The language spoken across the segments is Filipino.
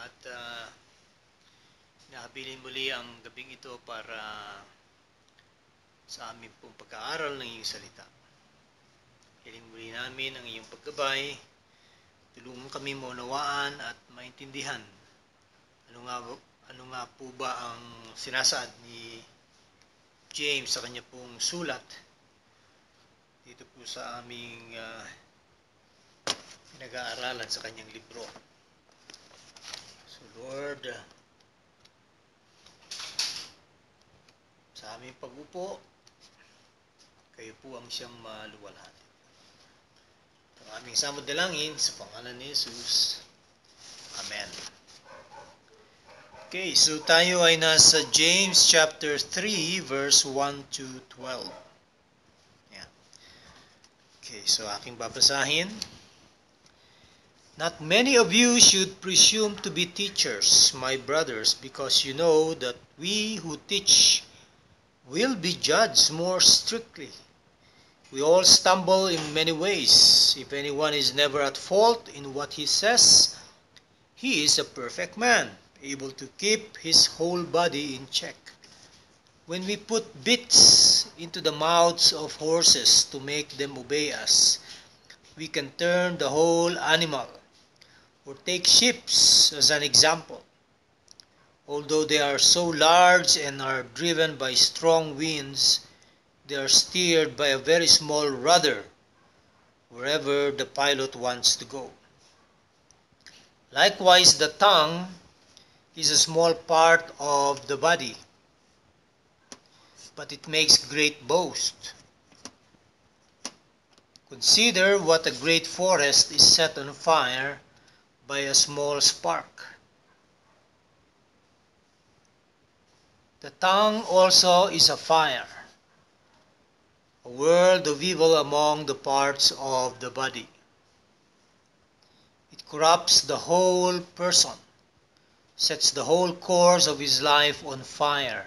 at uh, ah, nakabilin muli ang gabing ito para sa aming pong pag-aaral ng iyong salita. Hiling muli namin ang iyong paggabay. Tulungan kami maunawaan at maintindihan ano nga, ano nga po ba ang sinasaad ni James sa kanya pong sulat dito po sa aming uh, pinag-aaralan sa kanyang libro. So Lord, sa aming pagupo, kayo po ang siyang maluwalhati. Ang aming samod dalangin sa pangalan ni Jesus. Amen. Okay, so tayo ay nasa James chapter 3 verse 1 to 12. Yeah. Okay, so aking babasahin. Not many of you should presume to be teachers, my brothers, because you know that we who teach will be judged more strictly. We all stumble in many ways. If anyone is never at fault in what he says, he is a perfect man, able to keep his whole body in check. When we put bits into the mouths of horses to make them obey us, we can turn the whole animal or take ships as an example. Although they are so large and are driven by strong winds, they are steered by a very small rudder wherever the pilot wants to go. Likewise, the tongue is a small part of the body, but it makes great boast. Consider what a great forest is set on fire by a small spark. The tongue also is a fire, a world of evil among the parts of the body. It corrupts the whole person, sets the whole course of his life on fire,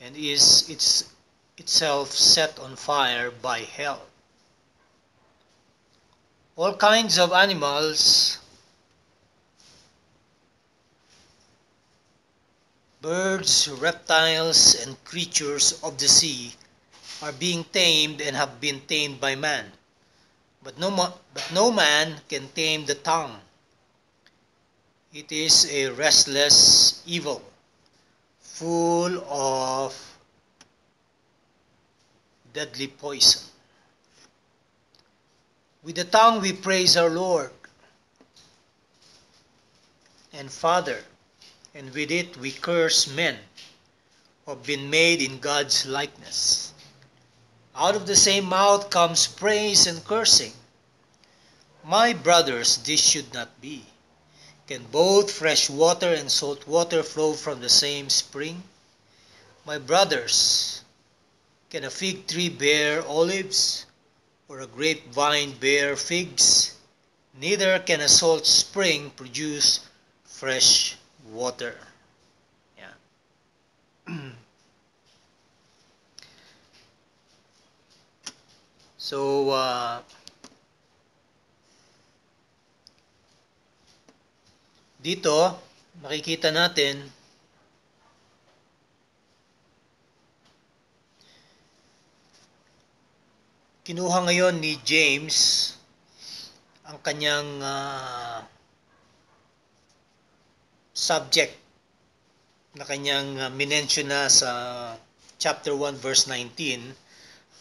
and is its, itself set on fire by hell all kinds of animals Birds, reptiles, and creatures of the sea are being tamed and have been tamed by man. But no, but no man can tame the tongue. It is a restless evil, full of deadly poison. With the tongue we praise our Lord and Father and with it we curse men who have been made in God's likeness. Out of the same mouth comes praise and cursing. My brothers, this should not be. Can both fresh water and salt water flow from the same spring? My brothers, can a fig tree bear olives, or a grapevine bear figs? Neither can a salt spring produce fresh water. Yan. so, uh, dito, makikita natin kinuha ngayon ni James ang kanyang uh, subject na kanyang ah, minention na sa chapter 1 verse 19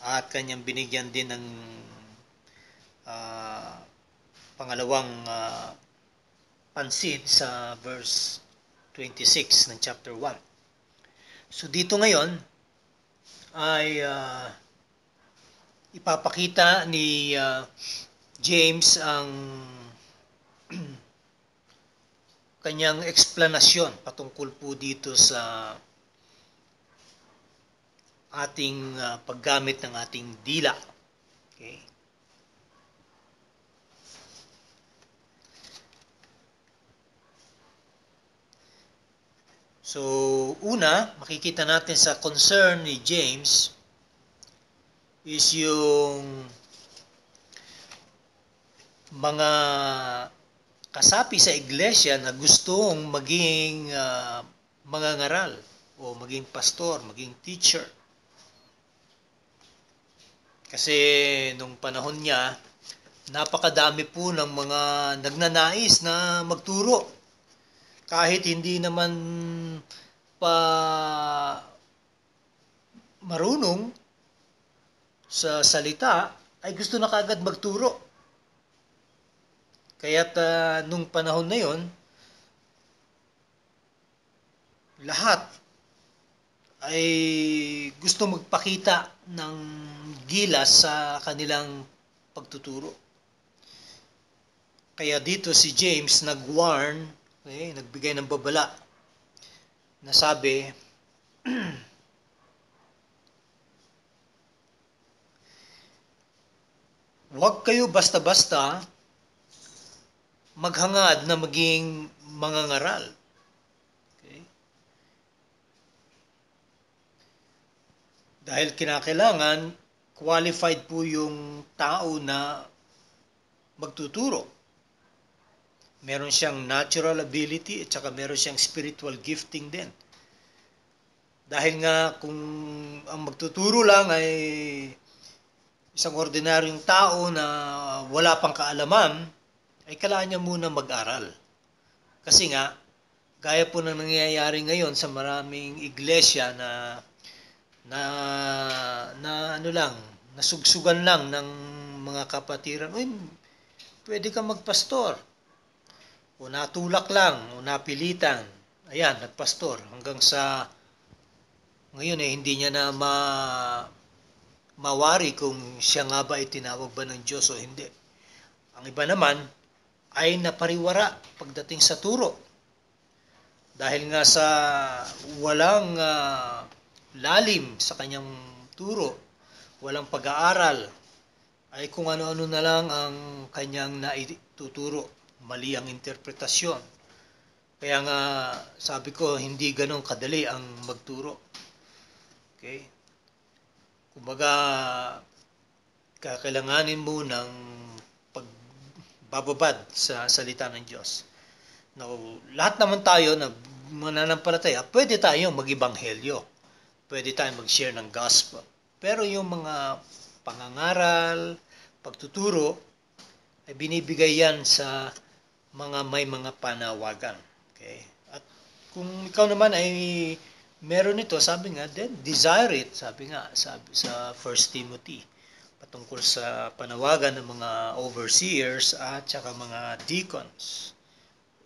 at kanyang binigyan din ng uh, pangalawang uh, ah, pansid sa verse 26 ng chapter 1. So dito ngayon ay uh, ipapakita ni uh, James ang kanyang eksplanasyon patungkol po dito sa ating uh, paggamit ng ating dila. Okay? So, una, makikita natin sa concern ni James is yung mga kasapi sa iglesia na gustong maging uh, ah, mangangaral o maging pastor, maging teacher. Kasi nung panahon niya, napakadami po ng mga nagnanais na magturo. Kahit hindi naman pa marunong sa salita, ay gusto na kagad magturo. Kaya't uh, nung panahon na yon, lahat ay gusto magpakita ng gilas sa kanilang pagtuturo. Kaya dito si James nag-warn, okay, eh, nagbigay ng babala na sabi, Huwag kayo basta-basta maghangad na maging mangangaral. Okay? Dahil kinakailangan, qualified po yung tao na magtuturo. Meron siyang natural ability at saka meron siyang spiritual gifting din. Dahil nga kung ang magtuturo lang ay isang ordinaryong tao na wala pang kaalaman, ay kailangan niya muna mag-aral. Kasi nga, gaya po ng nangyayari ngayon sa maraming iglesia na na na ano lang, nasugsugan lang ng mga kapatiran, uy, pwede kang magpastor. O natulak lang, o napilitan. Ayan, nagpastor hanggang sa ngayon eh hindi niya na ma mawari kung siya nga ba ay tinawag ba ng Diyos o hindi. Ang iba naman, ay napariwara pagdating sa turo. Dahil nga sa walang uh, lalim sa kanyang turo, walang pag-aaral, ay kung ano-ano na lang ang kanyang naituturo. Mali ang interpretasyon. Kaya nga sabi ko hindi ganoon kadali ang magturo. Okay? Kumbaga kakailanganin mo ng bababad sa salita ng Diyos. No, lahat naman tayo na mananampalataya, pwede tayong mag-ibanghelyo. Pwede tayong mag-share ng gospel. Pero yung mga pangangaral, pagtuturo, ay binibigay yan sa mga may mga panawagan. Okay? At kung ikaw naman ay meron ito, sabi nga, then desire it, sabi nga sabi, sa 1 Timothy tungkol sa panawagan ng mga overseers at saka mga deacons.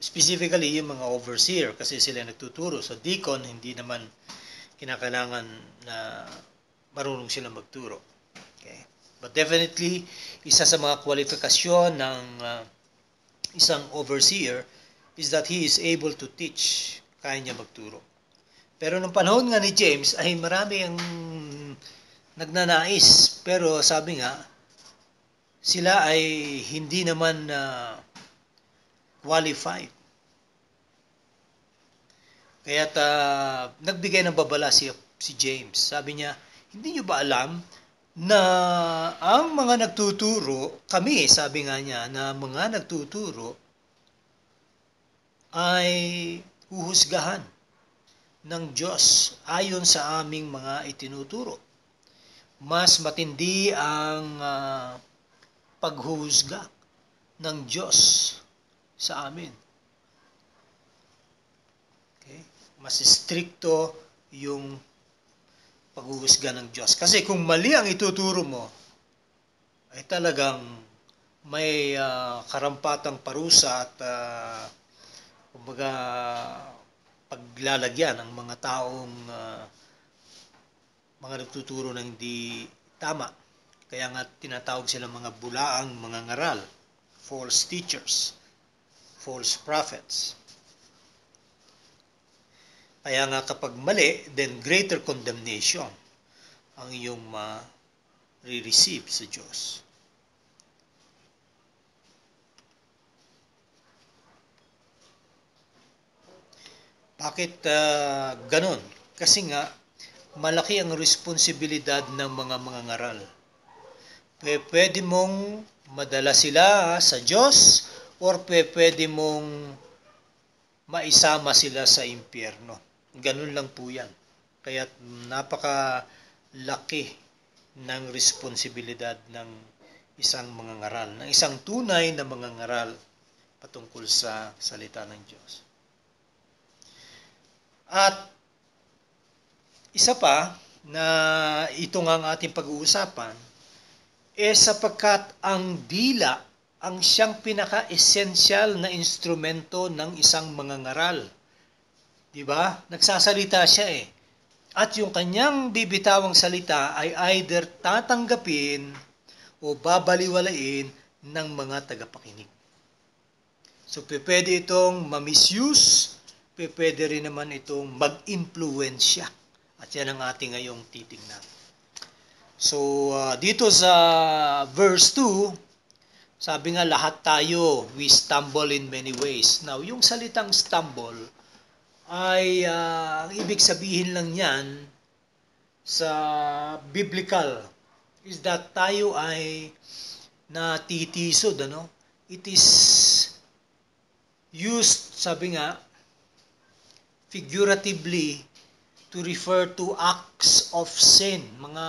Specifically, yung mga overseer kasi sila nagtuturo. So, deacon, hindi naman kinakailangan na marunong sila magturo. Okay. But definitely, isa sa mga kwalifikasyon ng uh, isang overseer is that he is able to teach. Kaya niya magturo. Pero nung panahon nga ni James, ay marami ang nagnanais. Pero sabi nga, sila ay hindi naman uh, qualified. Kaya ta, ah, nagbigay ng babala si, si James. Sabi niya, hindi niyo ba alam na ang mga nagtuturo, kami sabi nga niya, na mga nagtuturo ay huhusgahan ng Diyos ayon sa aming mga itinuturo mas matindi ang uh, ah, paghuhusga ng Diyos sa amin. Okay? Mas stricto yung paghuhusga ng Diyos. Kasi kung mali ang ituturo mo, ay talagang may uh, karampatang parusa at uh, kumbaga paglalagyan ng mga taong uh, mga nagtuturo ng hindi tama. Kaya nga tinatawag silang mga bulaang mga ngaral, false teachers, false prophets. Kaya nga kapag mali, then greater condemnation ang iyong ma-receive sa Diyos. Bakit uh, ah, ganon? Kasi nga, malaki ang responsibilidad ng mga mangangaral. Pwede mong madala sila sa Diyos or pwede mong maisama sila sa impyerno. Ganun lang po yan. Kaya napaka laki ng responsibilidad ng isang mangangaral, ng isang tunay na mangangaral patungkol sa salita ng Diyos. At isa pa na ito nga ang ating pag-uusapan eh sapagkat ang dila ang siyang pinaka-essential na instrumento ng isang mangangaral. Di ba? Nagsasalita siya eh. At yung kanyang bibitawang salita ay either tatanggapin o babaliwalain ng mga tagapakinig. So, pwede itong ma-misuse, pwede rin naman itong mag-influensya. At yan ang ating ngayong titingnan. So, uh, dito sa verse 2, sabi nga lahat tayo, we stumble in many ways. Now, yung salitang stumble ay uh, ang ibig sabihin lang yan sa biblical is that tayo ay natitisod, ano? It is used, sabi nga, figuratively to refer to acts of sin, mga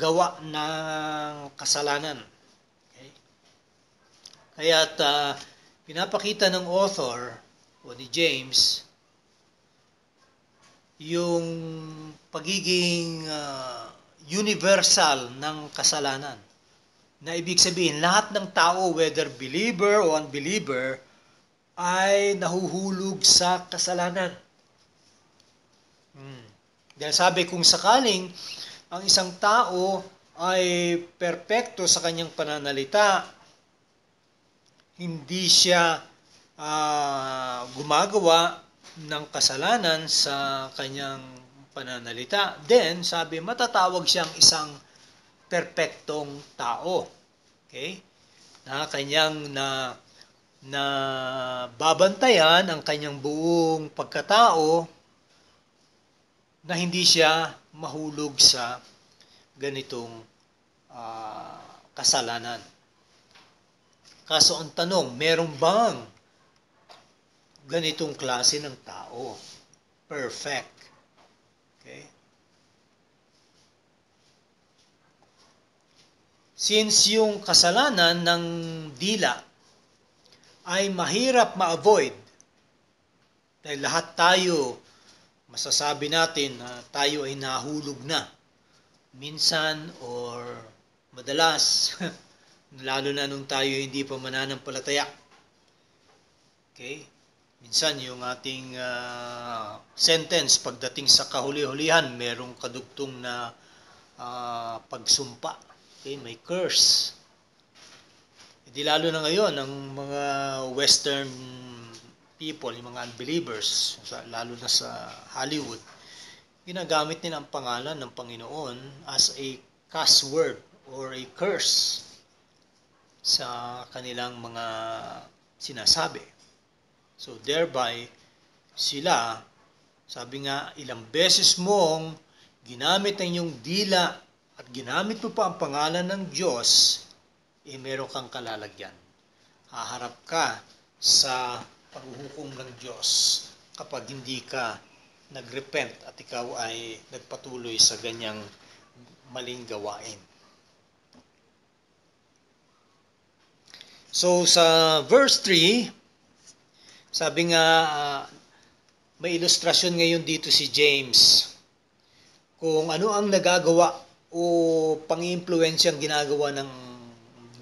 gawa ng kasalanan. Okay? Kaya't uh, pinapakita ng author o ni James yung pagiging uh, universal ng kasalanan. Na ibig sabihin, lahat ng tao, whether believer o unbeliever, ay nahuhulog sa kasalanan. Dahil sabi kung sakaling ang isang tao ay perpekto sa kanyang pananalita, hindi siya uh, gumagawa ng kasalanan sa kanyang pananalita, then sabi matatawag siyang isang perpektong tao. Okay? Na kanyang na na babantayan ang kanyang buong pagkatao na hindi siya mahulog sa ganitong uh, kasalanan. Kaso ang tanong, meron bang ganitong klase ng tao? Perfect. Okay? Since yung kasalanan ng dila ay mahirap ma-avoid dahil lahat tayo masasabi natin na tayo ay nahulog na minsan or madalas lalo na nung tayo hindi pa mananampalataya okay minsan yung ating uh, sentence pagdating sa kahuli-hulihan merong kadugtong na uh, pagsumpa okay may curse Di lalo na ngayon ang mga western people, yung mga unbelievers, lalo na sa Hollywood, ginagamit nila ang pangalan ng Panginoon as a cuss word or a curse sa kanilang mga sinasabi. So thereby, sila, sabi nga, ilang beses mong ginamit ang iyong dila at ginamit mo pa ang pangalan ng Diyos, eh meron kang kalalagyan. Haharap ka sa paghuhukom ng Diyos kapag hindi ka nagrepent at ikaw ay nagpatuloy sa ganyang maling gawain. So sa verse 3, sabi nga uh, may ilustrasyon ngayon dito si James kung ano ang nagagawa o pang-impluwensyang ginagawa ng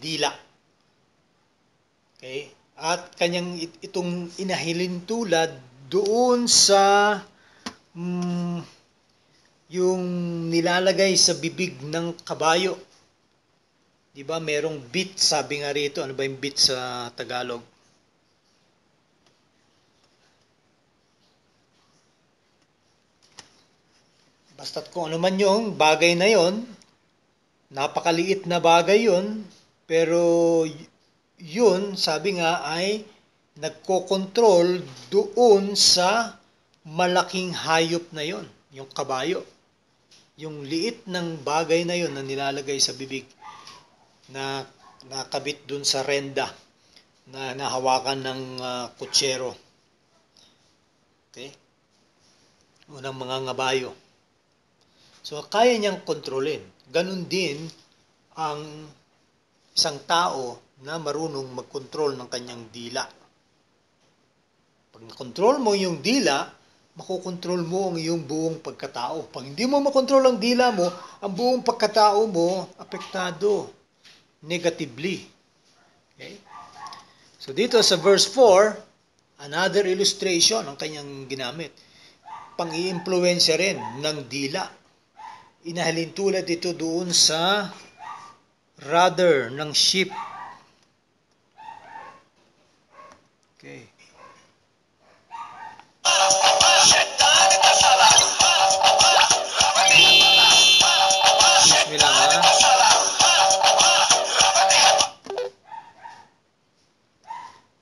dila. Okay? at kanyang itong inahilin tulad doon sa mm, yung nilalagay sa bibig ng kabayo. 'Di ba? Merong bit, sabi nga rito, ano ba yung bit sa Tagalog? Basta't kung ano man yung bagay na yon, napakaliit na bagay yon, pero yun, sabi nga, ay nagkokontrol doon sa malaking hayop na yon, yung kabayo. Yung liit ng bagay na yon na nilalagay sa bibig na nakabit doon sa renda na nahawakan ng uh, kutsero. Okay? Unang mga ngabayo. So, kaya niyang kontrolin. Ganun din ang isang tao na marunong mag-control ng kanyang dila. Pag na-control mo yung dila, makokontrol mo ang iyong buong pagkatao. Pag hindi mo makontrol ang dila mo, ang buong pagkatao mo apektado negatively. Okay? So dito sa verse 4, another illustration ang kanyang ginamit. Pang-iimpluwensya rin ng dila. Inahalin tulad ito doon sa rudder ng ship Okay.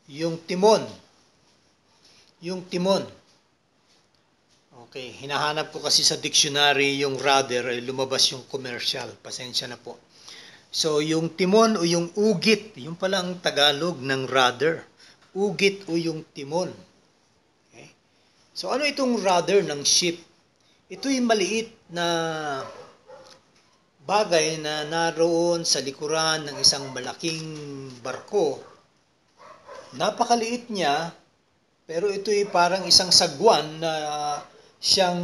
Yung timon. Yung timon. Okay, hinahanap ko kasi sa dictionary yung rudder, eh, lumabas yung commercial. Pasensya na po. So, yung timon o yung ugit, yung pala ang Tagalog ng rudder ugit o yung timon. Okay? So ano itong rudder ng ship? Ito yung maliit na bagay na naroon sa likuran ng isang malaking barko. Napakaliit niya, pero ito ay parang isang sagwan na siyang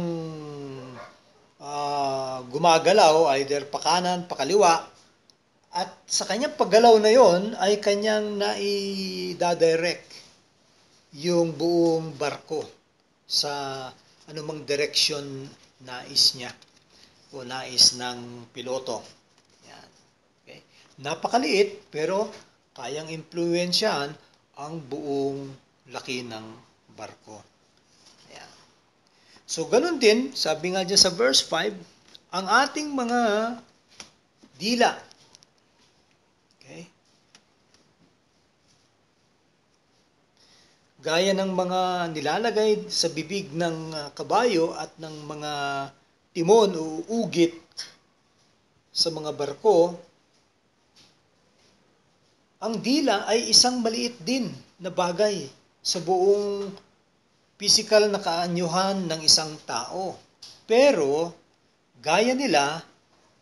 uh, gumagalaw either pakanan, pakaliwa, at sa kanyang paggalaw na yon ay kanyang naidadirect yung buong barko sa anumang direction nais niya o nais ng piloto. Yan. Okay. Napakaliit pero kayang impluensyahan ang buong laki ng barko. Yan. So, ganun din, sabi nga dyan sa verse 5, ang ating mga dila gaya ng mga nilalagay sa bibig ng ah, kabayo at ng mga timon o ugit sa mga barko, ang dila ay isang maliit din na bagay sa buong physical na kaanyuhan ng isang tao. Pero, gaya nila,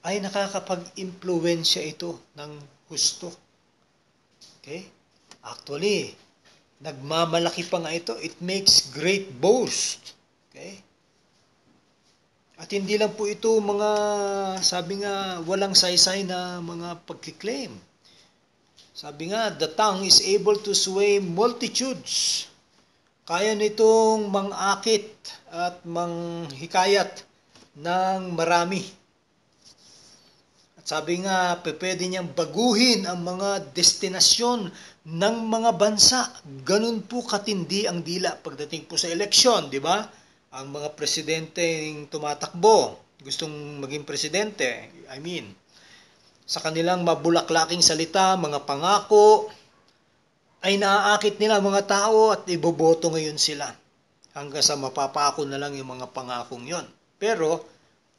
ay nakakapag-impluensya ito ng husto. Okay? Actually, Nagmamalaki pa nga ito, it makes great boast. Okay? At hindi lang po ito mga, sabi nga, walang saysay na mga pagkiklaim. Sabi nga, the tongue is able to sway multitudes. Kaya nitong mangakit at manghikayat ng marami. At sabi nga, pwede niyang baguhin ang mga destinasyon ng mga bansa. Ganun po katindi ang dila pagdating po sa eleksyon, di ba? Ang mga presidente presidenteng tumatakbo, gustong maging presidente, I mean, sa kanilang mabulaklaking salita, mga pangako, ay naaakit nila mga tao at iboboto ngayon sila hanggang sa mapapako na lang yung mga pangakong yon. Pero,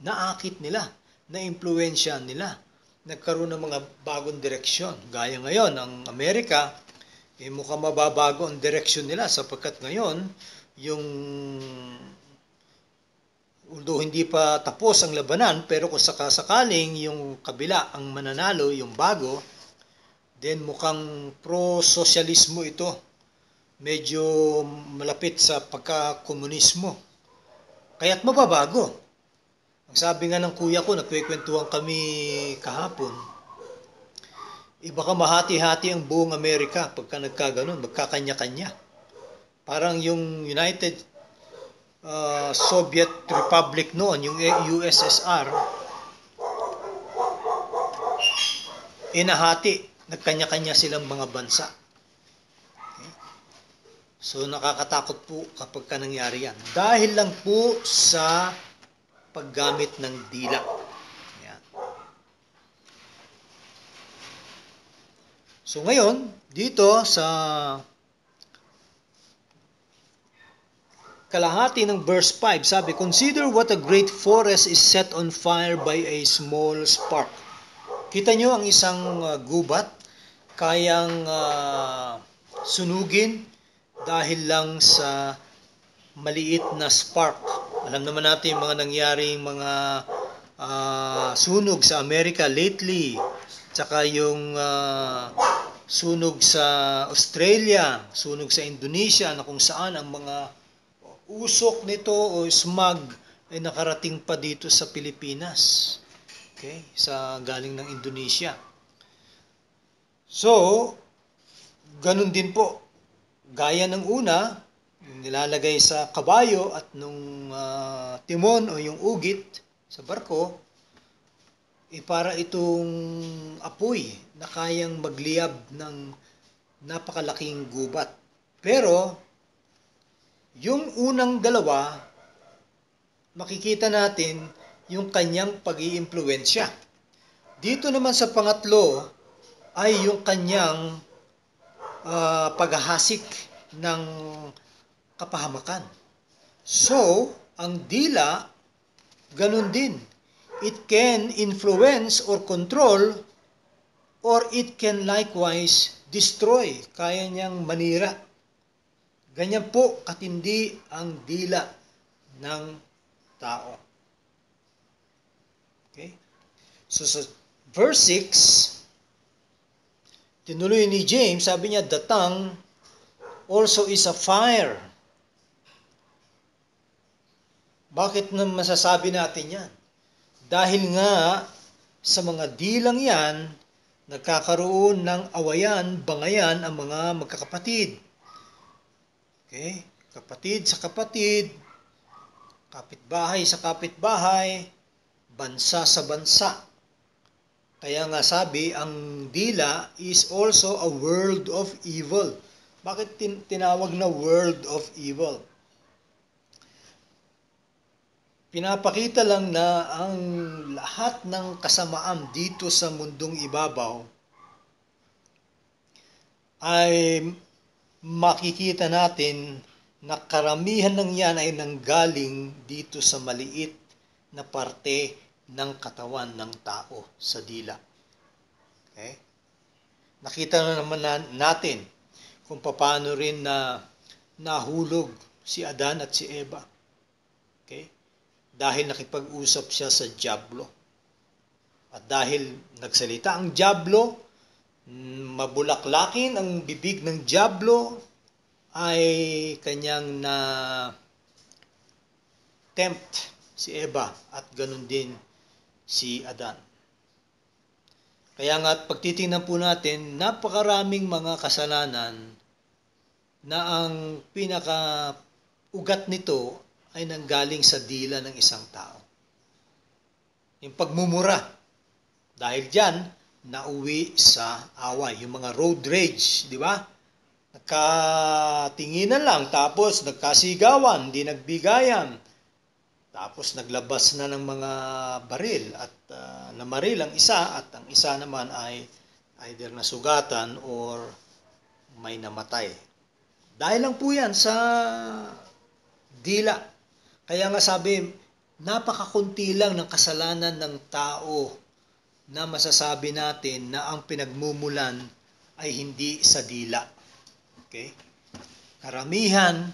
naakit nila, naimpluensya nila nagkaroon ng mga bagong direksyon. Gaya ngayon, ang Amerika, eh, mukhang mababago ang direksyon nila sapagkat ngayon, yung although hindi pa tapos ang labanan, pero kung sakasakaling yung kabila ang mananalo, yung bago, then mukhang pro-sosyalismo ito. Medyo malapit sa pagka Kaya't mababago. Sabi nga ng kuya ko, nagkwekwentuhan kami kahapon. Iba eh, ka mahati-hati ang buong Amerika pagka nagkaganon, magkakanya-kanya. Parang yung United uh, Soviet Republic noon, yung USSR, inahati, nagkanya-kanya silang mga bansa. Okay. So nakakatakot po kapag ka nangyari yan. Dahil lang po sa paggamit ng dila. Yan. So ngayon, dito sa kalahati ng verse 5, sabi, Consider what a great forest is set on fire by a small spark. Kita nyo ang isang uh, gubat, kayang uh, sunugin dahil lang sa maliit na spark alam naman natin yung mga nangyaring mga uh, sunog sa Amerika lately, tsaka yung uh, sunog sa Australia, sunog sa Indonesia, na kung saan ang mga usok nito o smog ay nakarating pa dito sa Pilipinas. Okay? Sa galing ng Indonesia. So, ganun din po. Gaya ng una, nilalagay sa kabayo at nung uh, timon o yung ugit sa barko, eh para itong apoy na kayang magliyab ng napakalaking gubat. Pero, yung unang dalawa, makikita natin yung kanyang pag iimpluwensya Dito naman sa pangatlo ay yung kanyang uh, paghahasik ng kapahamakan. So, ang dila, ganun din. It can influence or control or it can likewise destroy. Kaya niyang manira. Ganyan po katindi ang dila ng tao. Okay? So sa verse 6, tinuloy ni James, sabi niya, the tongue also is a fire bakit na masasabi natin yan? Dahil nga sa mga dilang yan, nagkakaroon ng awayan, bangayan ang mga magkakapatid. Okay? Kapatid sa kapatid, kapitbahay sa kapitbahay, bansa sa bansa. Kaya nga sabi, ang dila is also a world of evil. Bakit tin- tinawag na world of evil? Pinapakita lang na ang lahat ng kasamaan dito sa mundong ibabaw ay makikita natin na karamihan ng yan ay nanggaling dito sa maliit na parte ng katawan ng tao sa dila. Okay? Nakita na naman natin kung paano rin na nahulog si Adan at si Eva dahil nakipag-usap siya sa Diablo. At dahil nagsalita ang Diablo, mabulaklakin ang bibig ng Diablo ay kanyang na tempt si Eva at ganun din si Adan. Kaya nga pagtitingnan po natin, napakaraming mga kasalanan na ang pinaka ugat nito ay nanggaling sa dila ng isang tao. Yung pagmumura. Dahil diyan, nauwi sa away. Yung mga road rage, di ba? Nagkatinginan lang, tapos nagkasigawan, hindi nagbigayan. Tapos naglabas na ng mga baril at uh, namaril ang isa at ang isa naman ay either nasugatan or may namatay. Dahil lang po yan sa dila kaya nga sabi, napakakunti lang ng kasalanan ng tao na masasabi natin na ang pinagmumulan ay hindi sa dila. Okay? Karamihan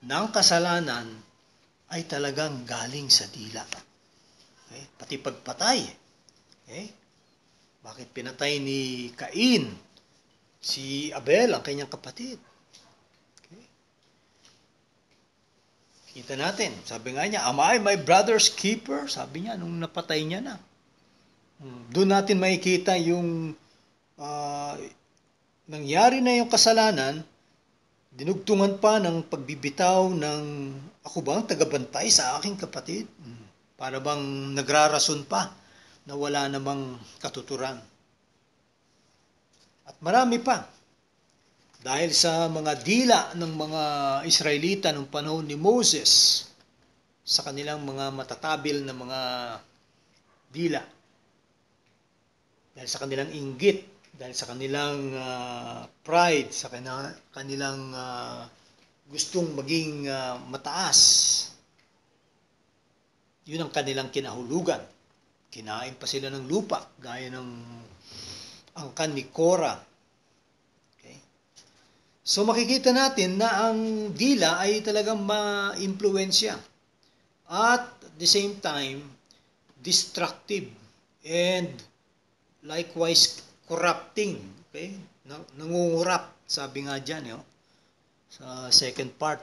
ng kasalanan ay talagang galing sa dila. Okay? Pati pagpatay. Okay? Bakit pinatay ni Cain si Abel, ang kanyang kapatid? Kita natin, sabi nga niya, Am I my brother's keeper? Sabi niya, nung napatay niya na. Hmm. Doon natin makikita yung uh, nangyari na yung kasalanan, dinugtungan pa ng pagbibitaw ng ako bang tagabantay sa aking kapatid? Hmm. Para bang nagrarason pa na wala namang katuturan. At marami pa. Dahil sa mga dila ng mga Israelita noong panahon ni Moses sa kanilang mga matatabil na mga dila. Dahil sa kanilang inggit, dahil sa kanilang uh, pride, sa kanilang uh, gustong maging uh, mataas. Yun ang kanilang kinahulugan. Kinain pa sila ng lupa gaya ng angkan ni Korah So makikita natin na ang dila ay talagang ma-impluensya at at the same time destructive and likewise corrupting, okay? Nangungurap, sabi nga diyan, eh, oh, sa second part.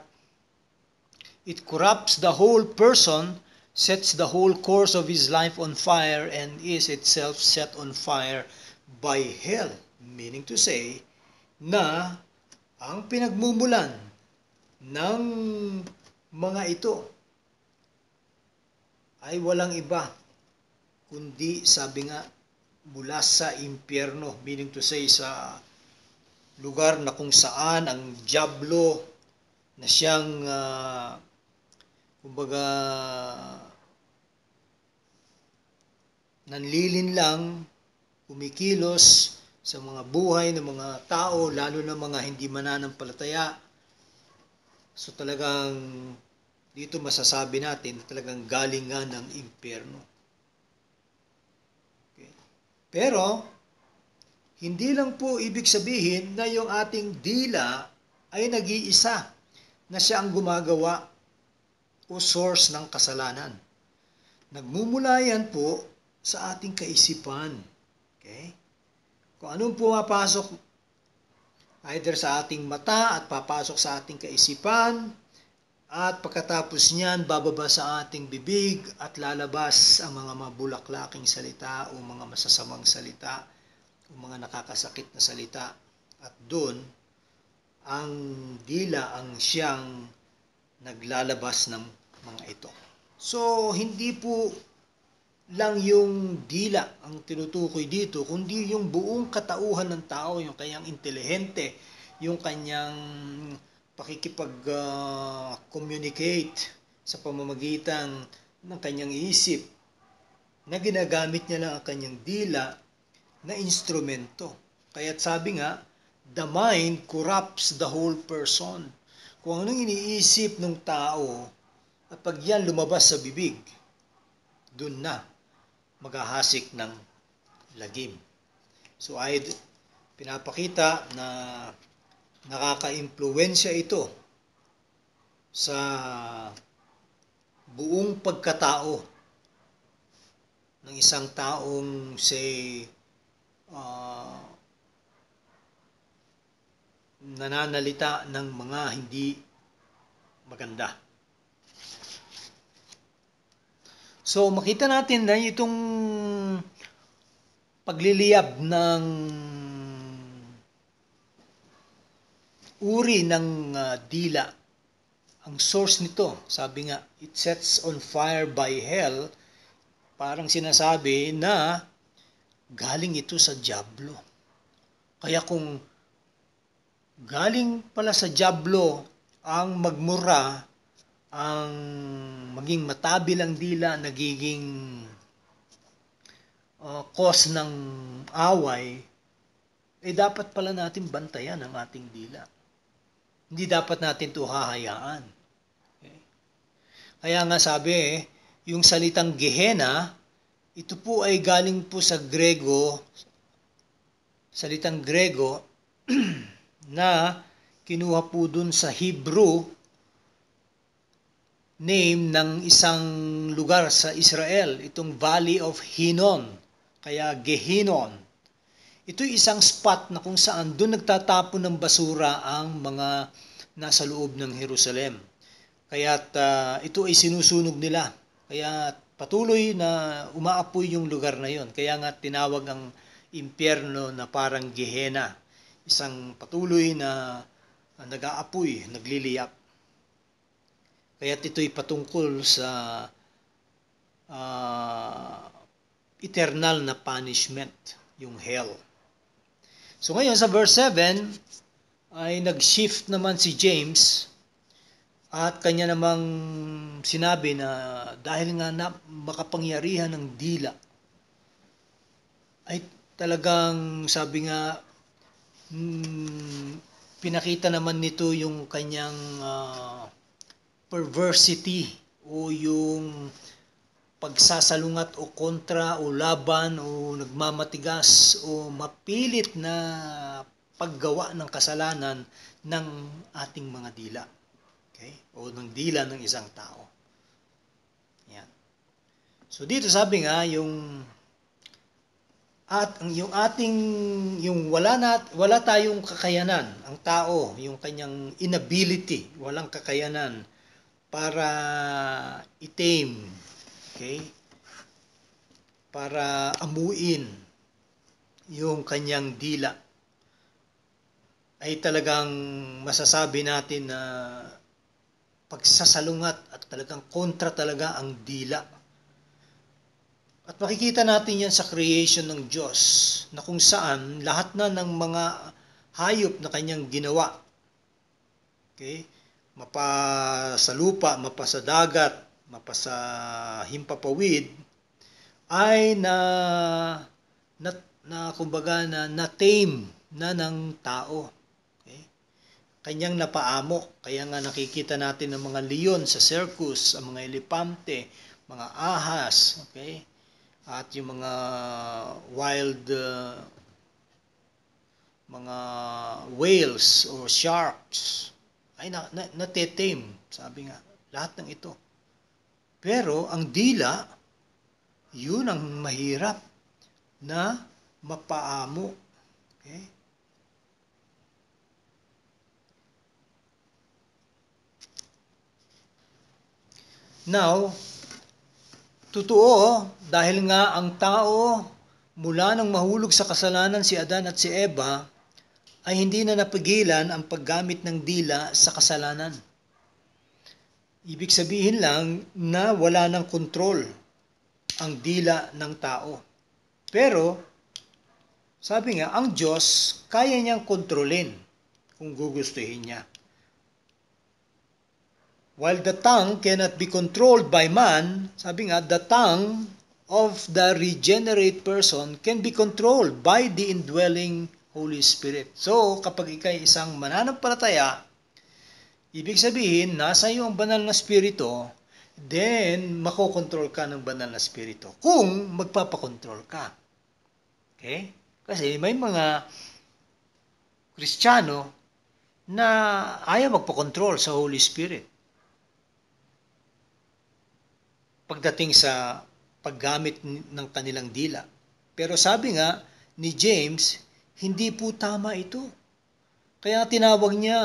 It corrupts the whole person, sets the whole course of his life on fire and is itself set on fire by hell. Meaning to say, na ang pinagmumulan ng mga ito ay walang iba kundi sabi nga mula sa impyerno meaning to say sa lugar na kung saan ang diablo na siyang uh, kumbaga nanlilin lang kumikilos sa mga buhay ng mga tao, lalo na mga hindi mananampalataya. So talagang dito masasabi natin talagang galing nga ng impyerno. Okay. Pero, hindi lang po ibig sabihin na yung ating dila ay nag-iisa na siya ang gumagawa o source ng kasalanan. Nagmumula yan po sa ating kaisipan. Okay? Kung anong pumapasok either sa ating mata at papasok sa ating kaisipan at pagkatapos niyan bababa sa ating bibig at lalabas ang mga mabulaklaking salita o mga masasamang salita o mga nakakasakit na salita at doon ang dila ang siyang naglalabas ng mga ito. So, hindi po lang yung dila ang tinutukoy dito, kundi yung buong katauhan ng tao, yung kanyang intelihente, yung kanyang pakikipag-communicate ah, sa pamamagitan ng kanyang isip na ginagamit niya lang ang kanyang dila na instrumento. Kaya't sabi nga, the mind corrupts the whole person. Kung anong iniisip ng tao at pag yan lumabas sa bibig, dun na maghahasik ng lagim. So ay pinapakita na nakaka-impluensya ito sa buong pagkatao ng isang taong say uh, nananalita ng mga hindi maganda. So makita natin na itong pagliliyab ng uri ng uh, dila. Ang source nito, sabi nga, it sets on fire by hell. Parang sinasabi na galing ito sa Diablo. Kaya kung galing pala sa Diablo ang magmura, ang maging matabi ang dila, nagiging uh, cause ng away, eh dapat pala natin bantayan ang ating dila. Hindi dapat natin ito hahayaan. Okay? Kaya nga sabi eh, yung salitang Gehenna, ito po ay galing po sa Grego, salitang Grego, na kinuha po dun sa Hebrew name ng isang lugar sa Israel, itong Valley of Hinon, kaya Gehinon. Ito'y isang spot na kung saan doon nagtatapon ng basura ang mga nasa loob ng Jerusalem. Kaya uh, ah, ito ay sinusunog nila. Kaya patuloy na umaapoy yung lugar na yon. Kaya nga tinawag ang impyerno na parang Gehenna. Isang patuloy na ah, nag-aapoy, nagliliyap. Kaya ito'y patungkol sa uh, eternal na punishment, yung hell. So ngayon sa verse 7 ay nag-shift naman si James at kanya namang sinabi na dahil nga na makapangyarihan ng dila ay talagang sabi nga mm, pinakita naman nito yung kanyang uh, perversity o yung pagsasalungat o kontra o laban o nagmamatigas o mapilit na paggawa ng kasalanan ng ating mga dila. Okay? O ng dila ng isang tao. Yan. So dito sabi nga yung at yung ating yung wala na wala tayong kakayanan ang tao yung kanyang inability walang kakayanan para itame, okay? Para amuin yung kanyang dila ay talagang masasabi natin na pagsasalungat at talagang kontra talaga ang dila. At makikita natin yan sa creation ng Diyos na kung saan lahat na ng mga hayop na kanyang ginawa. Okay? mapa sa lupa, mapa sa dagat, mapa sa himpapawid, ay na, na, na kumbaga na na-tame na ng tao. Okay? Kanyang napaamo. Kaya nga nakikita natin ng mga leon sa circus, ang mga elepante, mga ahas, okay? At yung mga wild uh, mga whales or sharks, ay na, na, natetame, sabi nga, lahat ng ito. Pero ang dila, yun ang mahirap na mapaamo. Okay? Now, totoo dahil nga ang tao mula nang mahulog sa kasalanan si Adan at si Eva, ay hindi na napigilan ang paggamit ng dila sa kasalanan. Ibig sabihin lang na wala ng kontrol ang dila ng tao. Pero, sabi nga, ang Diyos kaya niyang kontrolin kung gugustuhin niya. While the tongue cannot be controlled by man, sabi nga, the tongue of the regenerate person can be controlled by the indwelling Holy Spirit. So, kapag ikay isang mananampalataya, ibig sabihin, nasa iyo ang banal na spirito, then makokontrol ka ng banal na spirito kung magpapakontrol ka. Okay? Kasi may mga Kristiyano na ayaw magpakontrol sa Holy Spirit. Pagdating sa paggamit ng kanilang dila. Pero sabi nga ni James, hindi po tama ito. Kaya tinawag niya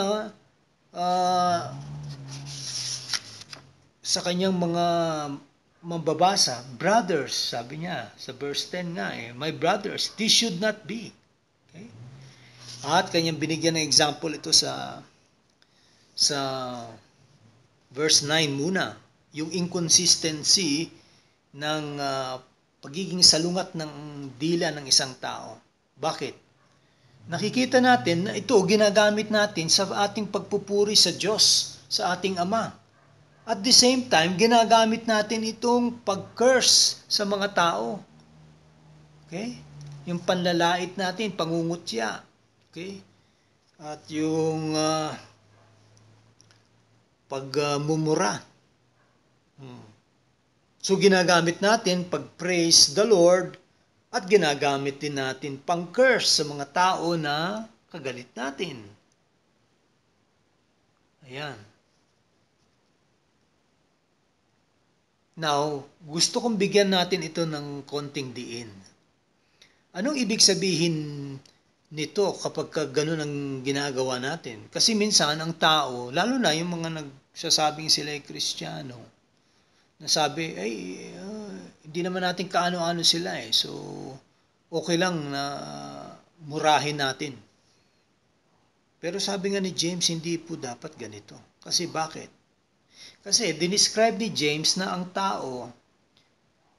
uh, sa kanyang mga mambabasa, brothers, sabi niya sa verse 10 nga eh, my brothers, this should not be. Okay? At kanyang binigyan ng example ito sa sa verse 9 muna, yung inconsistency ng uh, pagiging salungat ng dila ng isang tao. Bakit? nakikita natin na ito ginagamit natin sa ating pagpupuri sa Diyos, sa ating Ama. At the same time, ginagamit natin itong pag-curse sa mga tao. Okay? Yung panlalait natin, pangungutya. Okay? At yung uh, pagmumura. Uh, hmm. So ginagamit natin pag praise the Lord at ginagamit din natin pang curse sa mga tao na kagalit natin. Ayan. Now, gusto kong bigyan natin ito ng konting diin. Anong ibig sabihin nito kapag ka ganun ang ginagawa natin? Kasi minsan ang tao, lalo na yung mga nagsasabing sila ay kristyano, nasabi, ay, uh, hindi naman natin kaano-ano sila eh. So, okay lang na murahin natin. Pero sabi nga ni James, hindi po dapat ganito. Kasi bakit? Kasi dinescribe ni James na ang tao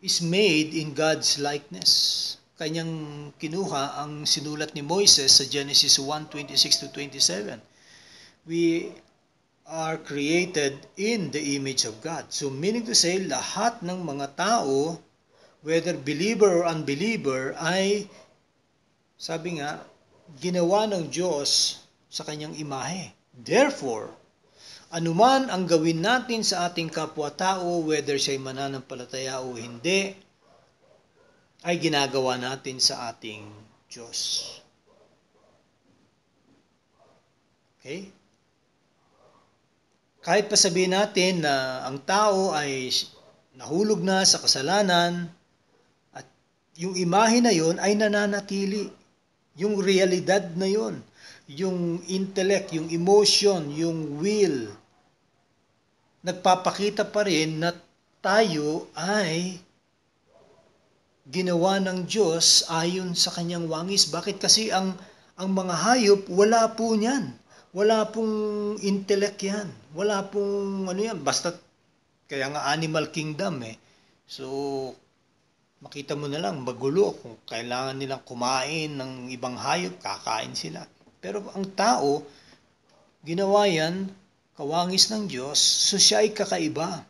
is made in God's likeness. Kanyang kinuha ang sinulat ni Moises sa Genesis 1:26 to 27. We are created in the image of God. So meaning to say, lahat ng mga tao, whether believer or unbeliever, ay, sabi nga, ginawa ng Diyos sa kanyang imahe. Therefore, anuman ang gawin natin sa ating kapwa-tao, whether siya'y mananampalataya o hindi, ay ginagawa natin sa ating Diyos. Okay? Kahit pa sabihin natin na ang tao ay nahulog na sa kasalanan at yung imahe na yon ay nananatili. Yung realidad na yon, yung intellect, yung emotion, yung will, nagpapakita pa rin na tayo ay ginawa ng Diyos ayon sa kanyang wangis. Bakit kasi ang ang mga hayop wala po niyan. Wala pong intellect yan. Wala pong ano yan. Basta, kaya nga animal kingdom eh. So, makita mo na lang, magulo. Kung kailangan nilang kumain ng ibang hayop, kakain sila. Pero ang tao, ginawa yan, kawangis ng Diyos, so siya ay kakaiba.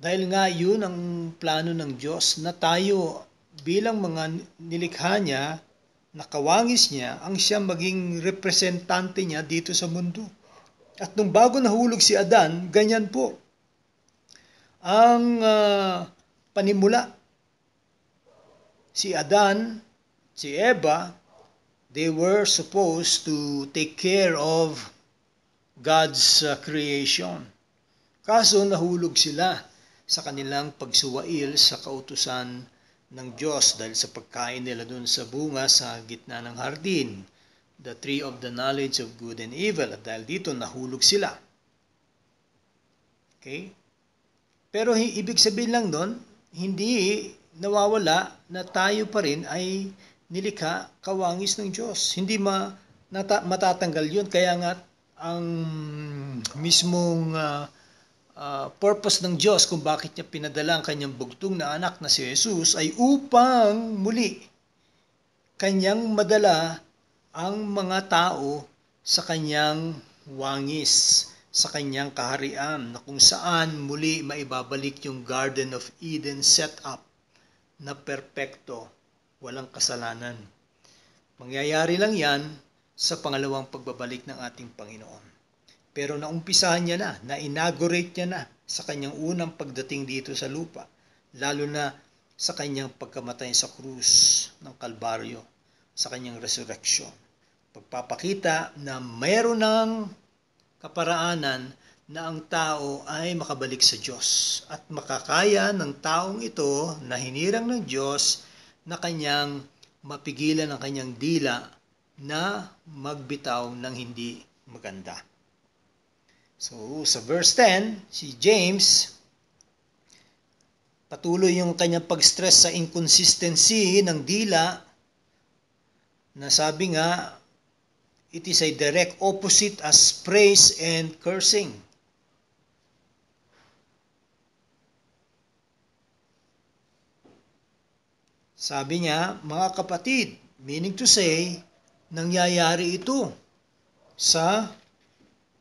Dahil nga yun ang plano ng Diyos na tayo bilang mga nilikha niya, nakawangis niya ang siya maging representante niya dito sa mundo. At nung bago nahulog si Adan, ganyan po. Ang uh, panimula, si Adan, si Eva, they were supposed to take care of God's uh, creation. Kaso nahulog sila sa kanilang pagsuwail sa kautusan ng Diyos dahil sa pagkain nila dun sa bunga sa gitna ng hardin, the tree of the knowledge of good and evil, at dahil dito nahulog sila. Okay? Pero ibig sabihin lang doon, hindi nawawala na tayo pa rin ay nilikha kawangis ng Diyos. Hindi ma, nata, matatanggal yun. Kaya nga ang mismong uh, uh, purpose ng Diyos kung bakit niya pinadala ang kanyang bugtong na anak na si Jesus ay upang muli kanyang madala ang mga tao sa kanyang wangis, sa kanyang kaharian na kung saan muli maibabalik yung Garden of Eden set up na perpekto, walang kasalanan. Mangyayari lang yan sa pangalawang pagbabalik ng ating Panginoon. Pero naumpisahan niya na, na-inaugurate niya na sa kanyang unang pagdating dito sa lupa, lalo na sa kanyang pagkamatay sa krus ng Kalbaryo, sa kanyang resurrection. Pagpapakita na mayroon ng kaparaanan na ang tao ay makabalik sa Diyos at makakaya ng taong ito na hinirang ng Diyos na kanyang mapigilan ang kanyang dila na magbitaw ng hindi maganda. So, sa verse 10, si James, patuloy yung kanyang pag-stress sa inconsistency ng dila na sabi nga, it is a direct opposite as praise and cursing. Sabi niya, mga kapatid, meaning to say, nangyayari ito sa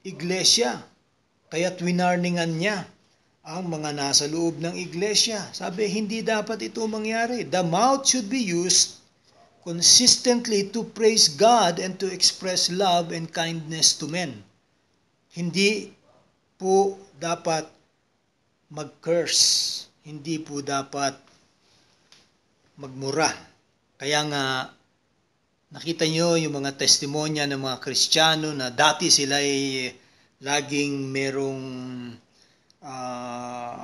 iglesia. Kaya't winarningan niya ang mga nasa loob ng iglesia. Sabi, hindi dapat ito mangyari. The mouth should be used consistently to praise God and to express love and kindness to men. Hindi po dapat mag-curse. Hindi po dapat magmura. Kaya nga, nakita nyo yung mga testimonya ng mga Kristiyano na dati sila ay laging merong uh,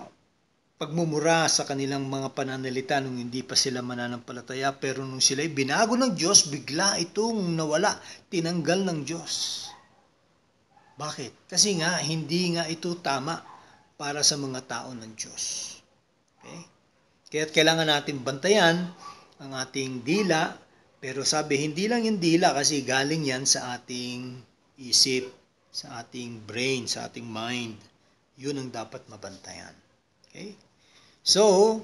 pagmumura sa kanilang mga pananalita nung hindi pa sila mananampalataya pero nung sila binago ng Diyos, bigla itong nawala, tinanggal ng Diyos. Bakit? Kasi nga, hindi nga ito tama para sa mga tao ng Diyos. Okay? Kaya't kailangan natin bantayan ang ating dila, pero sabi, hindi lang yung dila kasi galing yan sa ating isip, sa ating brain, sa ating mind. Yun ang dapat mabantayan. Okay? So,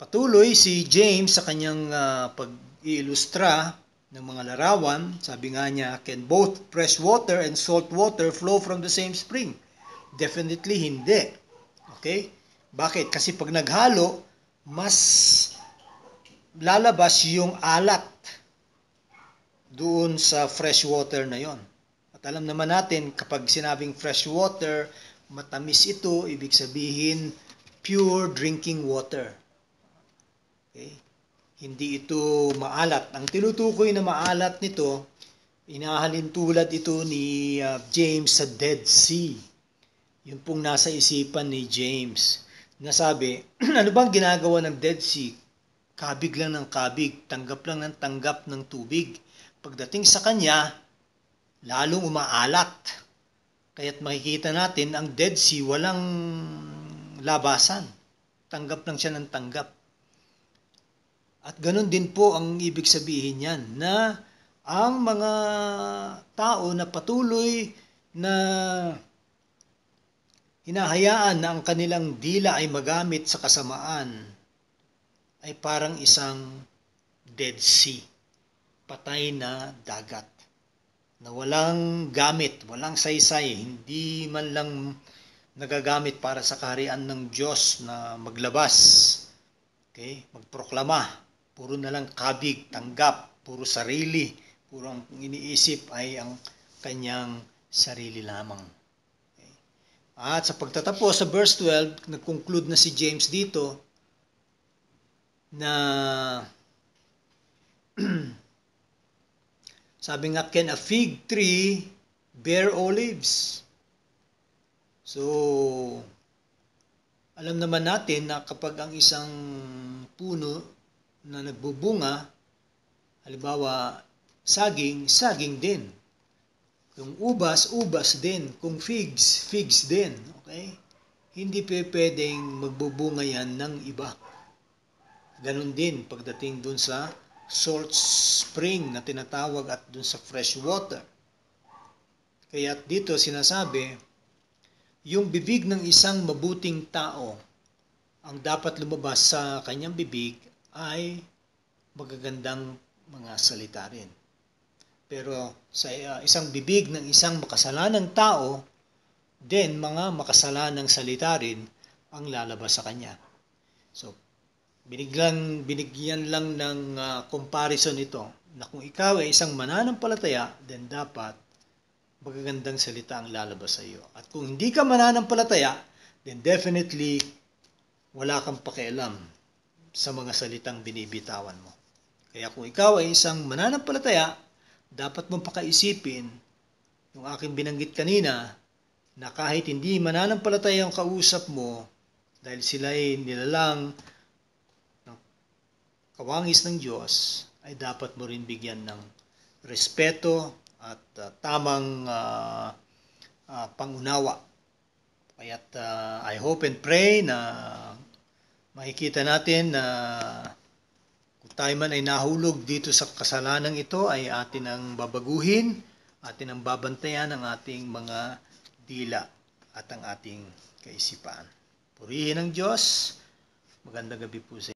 patuloy si James sa kanyang uh, pag-iilustra ng mga larawan. Sabi nga niya, can both fresh water and salt water flow from the same spring? Definitely hindi. Okay? Bakit? Kasi pag naghalo, mas lalabas yung alat doon sa fresh water na yon. At alam naman natin, kapag sinabing fresh water, matamis ito, ibig sabihin pure drinking water. Okay? Hindi ito maalat. Ang tinutukoy na maalat nito, inahalin tulad ito ni uh, James sa Dead Sea. Yun pong nasa isipan ni James. Nasabi, ano bang ginagawa ng Dead Sea? Kabig lang ng kabig, tanggap lang ng tanggap ng tubig pagdating sa kanya, lalong umaalat. Kaya't makikita natin ang Dead Sea walang labasan. Tanggap lang siya ng tanggap. At ganun din po ang ibig sabihin niyan na ang mga tao na patuloy na hinahayaan na ang kanilang dila ay magamit sa kasamaan ay parang isang Dead Sea patay na dagat na walang gamit, walang saysay, hindi man lang nagagamit para sa kaharian ng Diyos na maglabas, okay? magproklama, puro na lang kabig, tanggap, puro sarili, puro ang iniisip ay ang kanyang sarili lamang. Okay? At sa pagtatapos sa verse 12, nag-conclude na si James dito na Sabi nga, can a fig tree bear olives? So, alam naman natin na kapag ang isang puno na nagbubunga, halimbawa, saging, saging din. Kung ubas, ubas din. Kung figs, figs din. Okay? Hindi pe pwedeng magbubunga yan ng iba. Ganon din pagdating dun sa salt spring na tinatawag at dun sa fresh water. Kaya dito sinasabi, yung bibig ng isang mabuting tao, ang dapat lumabas sa kanyang bibig ay magagandang mga salita rin. Pero sa uh, isang bibig ng isang makasalanang tao, then mga makasalanang salita rin ang lalabas sa kanya. Binigyan, binigyan lang ng uh, comparison ito na kung ikaw ay isang mananampalataya, then dapat magagandang salita ang lalabas sa iyo. At kung hindi ka mananampalataya, then definitely wala kang pakialam sa mga salitang binibitawan mo. Kaya kung ikaw ay isang mananampalataya, dapat mong pakaisipin yung aking binanggit kanina na kahit hindi mananampalataya ang kausap mo dahil sila ay nilalang kawangis ng Diyos ay dapat mo rin bigyan ng respeto at uh, tamang uh, uh, pangunawa. Kaya't uh, I hope and pray na makikita natin na kung tayo man ay nahulog dito sa kasalanan ito ay atin ang babaguhin, atin ang babantayan ang ating mga dila at ang ating kaisipan. Purihin ang Diyos. Magandang gabi po sa